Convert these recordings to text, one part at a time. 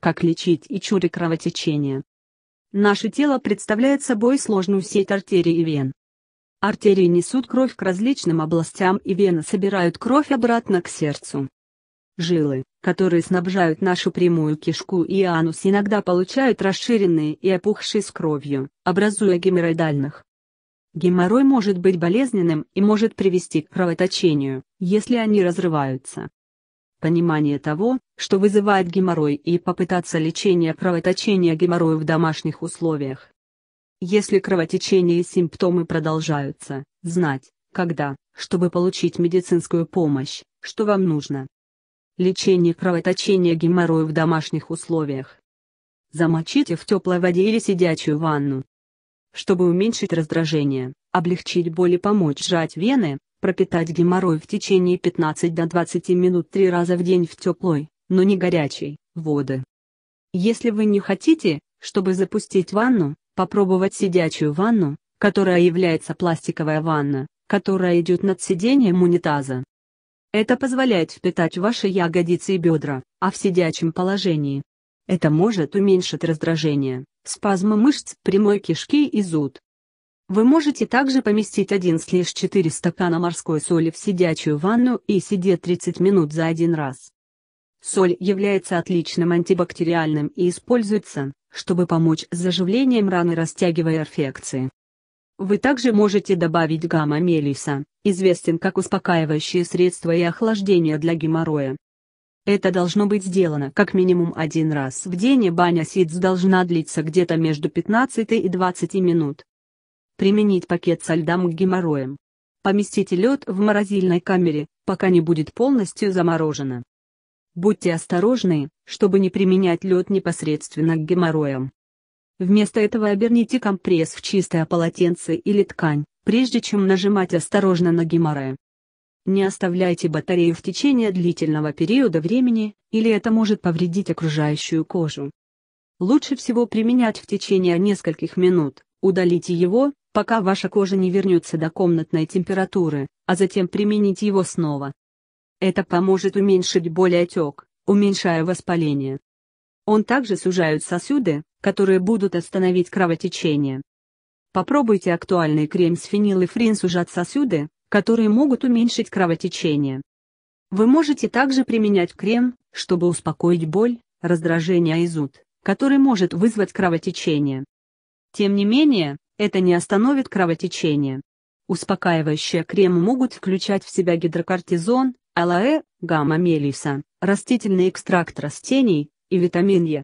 как лечить и чуре кровотечения. Наше тело представляет собой сложную сеть артерий и вен. Артерии несут кровь к различным областям и вены собирают кровь обратно к сердцу. Жилы, которые снабжают нашу прямую кишку и анус иногда получают расширенные и опухшие с кровью, образуя геморроидальных. Геморрой может быть болезненным и может привести к кровоточению, если они разрываются понимание того, что вызывает геморрой и попытаться лечение кровоточения геморроя в домашних условиях. Если кровотечение и симптомы продолжаются, знать, когда, чтобы получить медицинскую помощь, что вам нужно. Лечение кровоточения геморроя в домашних условиях. Замочите в теплой воде или сидячую ванну. Чтобы уменьшить раздражение, облегчить боль и помочь сжать вены, Пропитать геморрой в течение 15 до 20 минут три раза в день в теплой, но не горячей, воды. Если вы не хотите, чтобы запустить ванну, попробовать сидячую ванну, которая является пластиковая ванна, которая идет над сиденьем унитаза. Это позволяет впитать ваши ягодицы и бедра, а в сидячем положении. Это может уменьшить раздражение, спазмы мышц прямой кишки и зуд. Вы можете также поместить один лишь 4 стакана морской соли в сидячую ванну и сидеть 30 минут за один раз. Соль является отличным антибактериальным и используется, чтобы помочь с заживлением раны растягивая инфекции. Вы также можете добавить гамма-мелиса, известен как успокаивающее средство и охлаждение для геморроя. Это должно быть сделано как минимум один раз в день и баня сидс должна длиться где-то между 15 и 20 минут. Применить пакет со льдом к геморроям. Поместите лед в морозильной камере, пока не будет полностью заморожено. Будьте осторожны, чтобы не применять лед непосредственно к геморроям. Вместо этого оберните компресс в чистое полотенце или ткань, прежде чем нажимать осторожно на геморрой. Не оставляйте батарею в течение длительного периода времени, или это может повредить окружающую кожу. Лучше всего применять в течение нескольких минут, удалите его, пока ваша кожа не вернется до комнатной температуры, а затем применить его снова. Это поможет уменьшить отек, уменьшая воспаление. Он также сужает сосуды, которые будут остановить кровотечение. Попробуйте актуальный крем с фенилэфрин сужать сосуды, которые могут уменьшить кровотечение. Вы можете также применять крем, чтобы успокоить боль, раздражение и зуд, который может вызвать кровотечение. Тем не менее, это не остановит кровотечение. Успокаивающие кремы могут включать в себя гидрокортизон, алоэ, гамма-мелиса, растительный экстракт растений и витамин Е.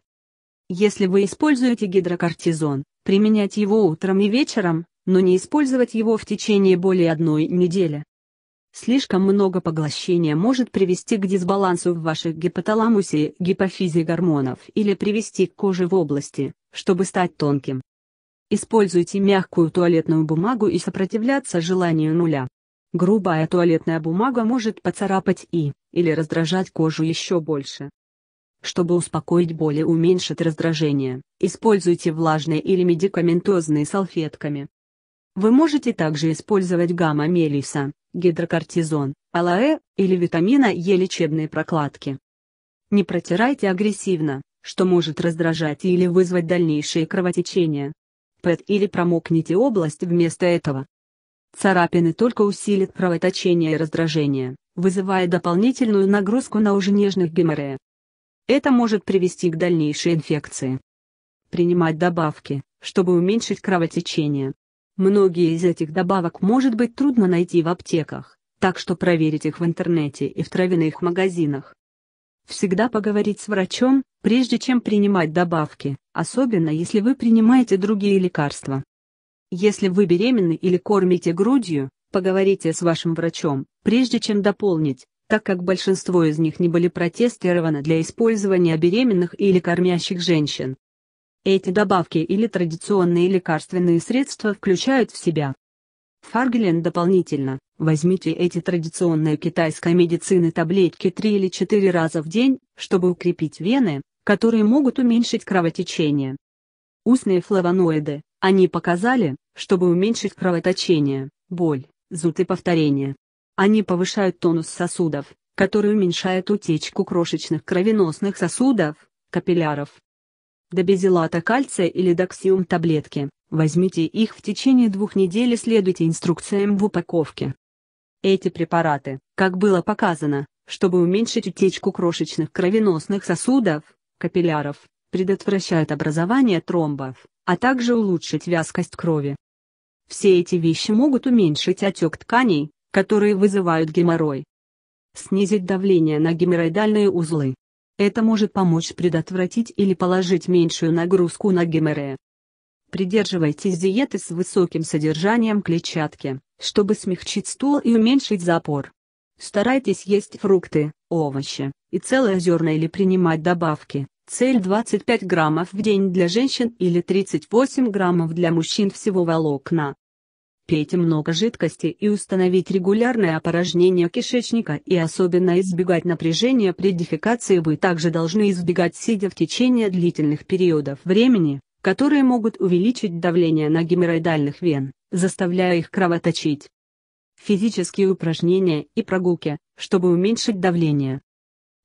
Если вы используете гидрокортизон, применять его утром и вечером, но не использовать его в течение более одной недели. Слишком много поглощения может привести к дисбалансу в ваших гипоталамусе гипофизе гормонов или привести к коже в области, чтобы стать тонким. Используйте мягкую туалетную бумагу и сопротивляться желанию нуля. Грубая туалетная бумага может поцарапать и, или раздражать кожу еще больше. Чтобы успокоить боль и уменьшить раздражение, используйте влажные или медикаментозные салфетками. Вы можете также использовать гамма-мелиса, гидрокортизон, алоэ или витамина Е лечебные прокладки. Не протирайте агрессивно, что может раздражать или вызвать дальнейшие кровотечения пэт или промокните область вместо этого. Царапины только усилят кровоточение и раздражение, вызывая дополнительную нагрузку на уже нежных геморрея. Это может привести к дальнейшей инфекции. Принимать добавки, чтобы уменьшить кровотечение. Многие из этих добавок может быть трудно найти в аптеках, так что проверить их в интернете и в травяных магазинах. Всегда поговорить с врачом, прежде чем принимать добавки, особенно если вы принимаете другие лекарства. Если вы беременны или кормите грудью, поговорите с вашим врачом, прежде чем дополнить, так как большинство из них не были протестированы для использования беременных или кормящих женщин. Эти добавки или традиционные лекарственные средства включают в себя Фаргелен дополнительно, возьмите эти традиционные китайской медицины таблетки 3 или 4 раза в день, чтобы укрепить вены, которые могут уменьшить кровотечение. Устные флавоноиды, они показали, чтобы уменьшить кровоточение, боль, зуд и повторение. Они повышают тонус сосудов, который уменьшает утечку крошечных кровеносных сосудов, капилляров. Добезилата кальция или доксиум таблетки, возьмите их в течение двух недель и следуйте инструкциям в упаковке. Эти препараты, как было показано, чтобы уменьшить утечку крошечных кровеносных сосудов, капилляров, предотвращает образование тромбов, а также улучшить вязкость крови. Все эти вещи могут уменьшить отек тканей, которые вызывают геморрой. Снизить давление на геморроидальные узлы. Это может помочь предотвратить или положить меньшую нагрузку на геморрея. Придерживайтесь диеты с высоким содержанием клетчатки, чтобы смягчить стул и уменьшить запор. Старайтесь есть фрукты, овощи и целое зерно или принимать добавки. Цель 25 граммов в день для женщин или 38 граммов для мужчин всего волокна. Пейте много жидкости и установить регулярное опорожнение кишечника и особенно избегать напряжения при дефекации вы также должны избегать сидя в течение длительных периодов времени, которые могут увеличить давление на геморроидальных вен, заставляя их кровоточить. Физические упражнения и прогулки чтобы уменьшить давление.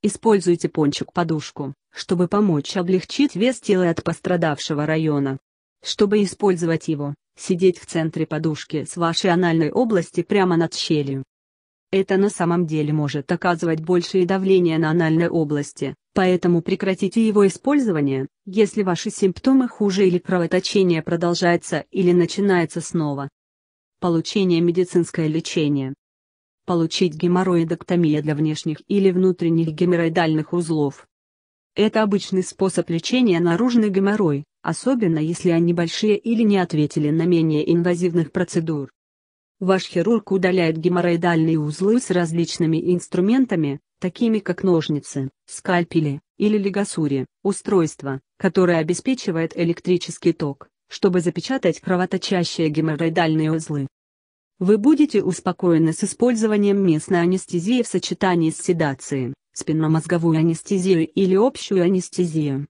Используйте пончик-подушку, чтобы помочь облегчить вес тела от пострадавшего района. Чтобы использовать его, сидеть в центре подушки с вашей анальной области прямо над щелью. Это на самом деле может оказывать большее давление на анальной области, поэтому прекратите его использование, если ваши симптомы хуже или кровоточение продолжается или начинается снова. Получение медицинское лечение получить геморроидоктомия для внешних или внутренних геморроидальных узлов. Это обычный способ лечения наружной геморрой, особенно если они большие или не ответили на менее инвазивных процедур. Ваш хирург удаляет геморроидальные узлы с различными инструментами, такими как ножницы, скальпели или лигасури, устройство, которое обеспечивает электрический ток, чтобы запечатать кровоточащие геморроидальные узлы. Вы будете успокоены с использованием местной анестезии в сочетании с седацией, спинномозговую анестезию или общую анестезию.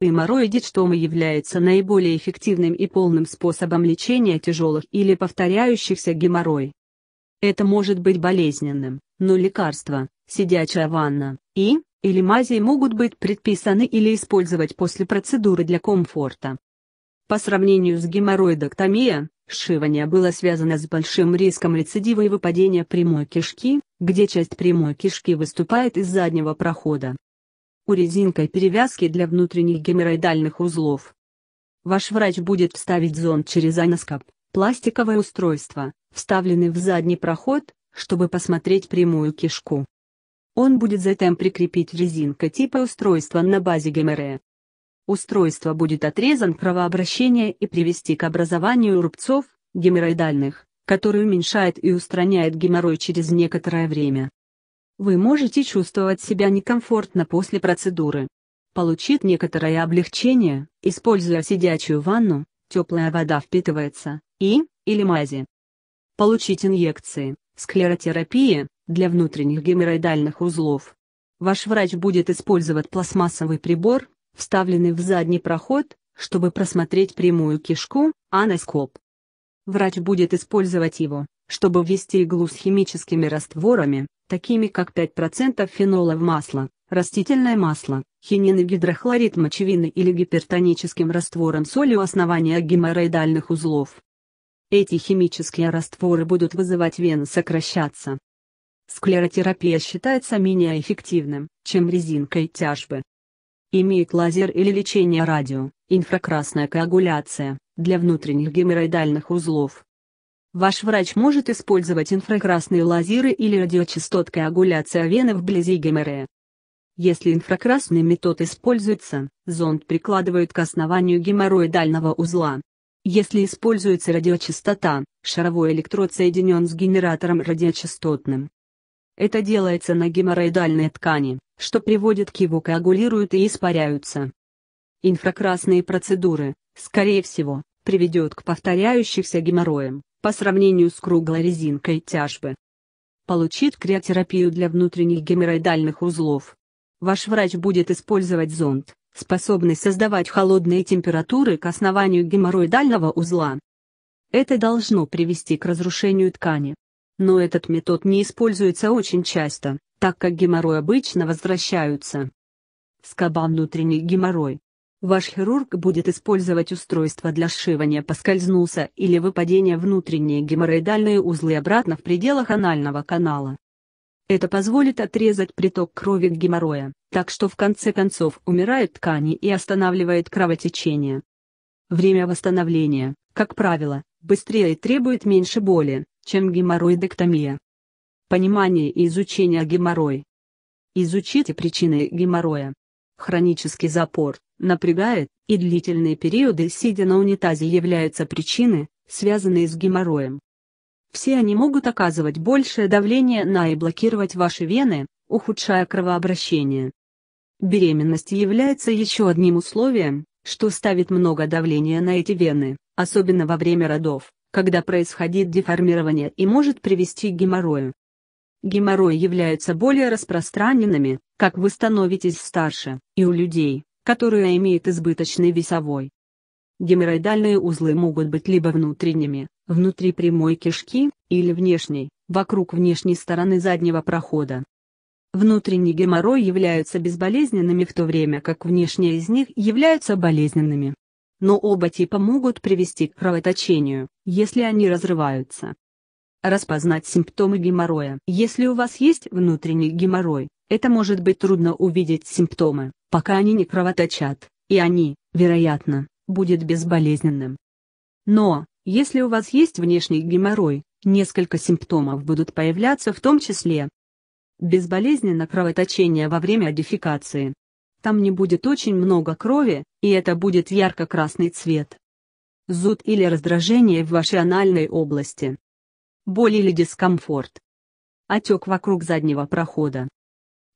Эмороидистома является наиболее эффективным и полным способом лечения тяжелых или повторяющихся геморрой. Это может быть болезненным, но лекарства, сидячая ванна, и, или мази могут быть предписаны или использовать после процедуры для комфорта. По сравнению с геморроидоктомией, Вшивание было связано с большим риском рецидива и выпадения прямой кишки, где часть прямой кишки выступает из заднего прохода. У резинкой перевязки для внутренних геморроидальных узлов. Ваш врач будет вставить зонд через аноскоп, пластиковое устройство, вставленное в задний проход, чтобы посмотреть прямую кишку. Он будет затем прикрепить резинка типа устройства на базе геморрея устройство будет отрезан кровообращение и привести к образованию рубцов, геморроидальных, которые уменьшает и устраняет геморрой через некоторое время. Вы можете чувствовать себя некомфортно после процедуры. Получит некоторое облегчение, используя сидячую ванну, теплая вода впитывается, и, или мази. Получить инъекции, склеротерапия, для внутренних геморроидальных узлов. Ваш врач будет использовать пластмассовый прибор, вставленный в задний проход, чтобы просмотреть прямую кишку, аноскоп. Врач будет использовать его, чтобы ввести иглу с химическими растворами, такими как 5% фенола в масло, растительное масло, хинин и гидрохлорид мочевины или гипертоническим раствором соли у основания геморроидальных узлов. Эти химические растворы будут вызывать вены сокращаться. Склеротерапия считается менее эффективным, чем резинкой тяжбы имеет лазер или лечение радио, инфракрасная коагуляция, для внутренних геморроидальных узлов. Ваш врач может использовать инфракрасные лазеры или радиочастот коагуляция вены вблизи геморрея. Если инфракрасный метод используется, зонд прикладывают к основанию геморроидального узла. Если используется радиочастота, шаровой электрод соединен с генератором радиочастотным. Это делается на геморроидальной ткани что приводит к его коагулируют и испаряются. Инфракрасные процедуры, скорее всего, приведет к повторяющихся геморроям, по сравнению с круглой резинкой тяжбы. Получит криотерапию для внутренних геморроидальных узлов. Ваш врач будет использовать зонд, способный создавать холодные температуры к основанию геморроидального узла. Это должно привести к разрушению ткани. Но этот метод не используется очень часто так как геморрой обычно возвращаются. Скоба внутренний геморрой. Ваш хирург будет использовать устройство для сшивания поскользнулся или выпадения внутренние геморроидальные узлы обратно в пределах анального канала. Это позволит отрезать приток крови к геморроя, так что в конце концов умирают ткани и останавливает кровотечение. Время восстановления, как правило, быстрее и требует меньше боли, чем геморроидэктомия. Понимание и изучение геморрой. Изучите причины геморроя. Хронический запор, напрягает, и длительные периоды сидя на унитазе являются причины, связанные с геморроем. Все они могут оказывать большее давление на и блокировать ваши вены, ухудшая кровообращение. Беременность является еще одним условием, что ставит много давления на эти вены, особенно во время родов, когда происходит деформирование и может привести к геморрою геморрой являются более распространенными, как вы становитесь старше, и у людей, которые имеют избыточный весовой. Геморроидальные узлы могут быть либо внутренними, внутри прямой кишки, или внешней, вокруг внешней стороны заднего прохода. Внутренний геморрой являются безболезненными в то время как внешние из них являются болезненными. Но оба типа могут привести к кровоточению, если они разрываются. Распознать симптомы геморроя. Если у вас есть внутренний геморрой, это может быть трудно увидеть симптомы, пока они не кровоточат, и они, вероятно, будет безболезненным. Но, если у вас есть внешний геморрой, несколько симптомов будут появляться в том числе безболезненно кровоточение во время дефекации. Там не будет очень много крови, и это будет ярко-красный цвет. Зуд или раздражение в вашей анальной области боль или дискомфорт. Отек вокруг заднего прохода.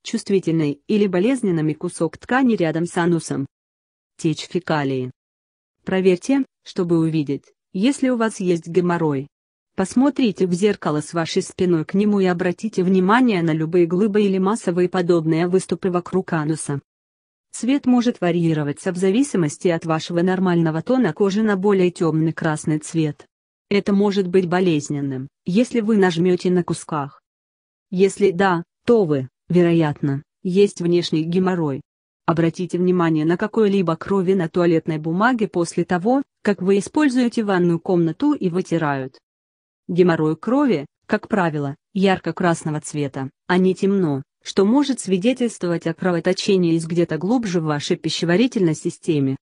Чувствительный или болезненный кусок ткани рядом с анусом. Течь фекалии. Проверьте, чтобы увидеть, если у вас есть геморрой. Посмотрите в зеркало с вашей спиной к нему и обратите внимание на любые глыбы или массовые подобные выступы вокруг ануса. Цвет может варьироваться в зависимости от вашего нормального тона кожи на более темный красный цвет это может быть болезненным, если вы нажмете на кусках. Если да, то вы, вероятно, есть внешний геморрой. Обратите внимание на какой-либо крови на туалетной бумаге после того, как вы используете ванную комнату и вытирают. Геморрой крови, как правило, ярко-красного цвета, а не темно, что может свидетельствовать о кровоточении из где-то глубже в вашей пищеварительной системе.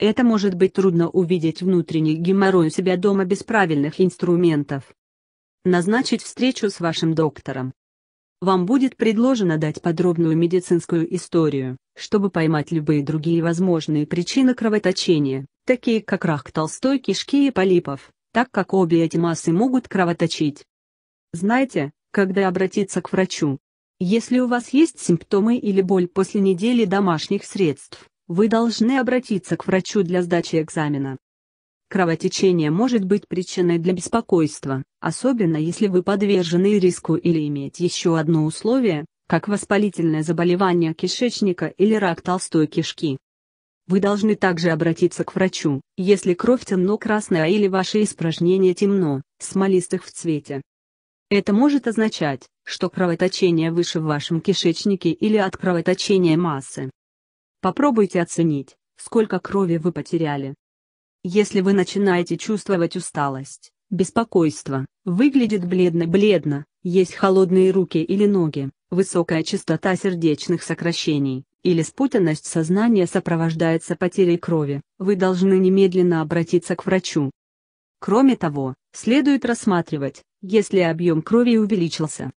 Это может быть трудно увидеть внутренний геморрой у себя дома без правильных инструментов. Назначить встречу с вашим доктором. Вам будет предложено дать подробную медицинскую историю, чтобы поймать любые другие возможные причины кровоточения, такие как рак толстой кишки и полипов, так как обе эти массы могут кровоточить. Знаете, когда обратиться к врачу? Если у вас есть симптомы или боль после недели домашних средств, вы должны обратиться к врачу для сдачи экзамена. Кровотечение может быть причиной для беспокойства, особенно если вы подвержены риску или иметь еще одно условие, как воспалительное заболевание кишечника или рак толстой кишки. Вы должны также обратиться к врачу, если кровь темно-красная или ваши испражнения темно, смолистых в цвете. Это может означать, что кровоточение выше в вашем кишечнике или от кровоточения массы. Попробуйте оценить, сколько крови вы потеряли. Если вы начинаете чувствовать усталость, беспокойство, выглядит бледно-бледно, есть холодные руки или ноги, высокая частота сердечных сокращений, или спутанность сознания сопровождается потерей крови, вы должны немедленно обратиться к врачу. Кроме того, следует рассматривать, если объем крови увеличился,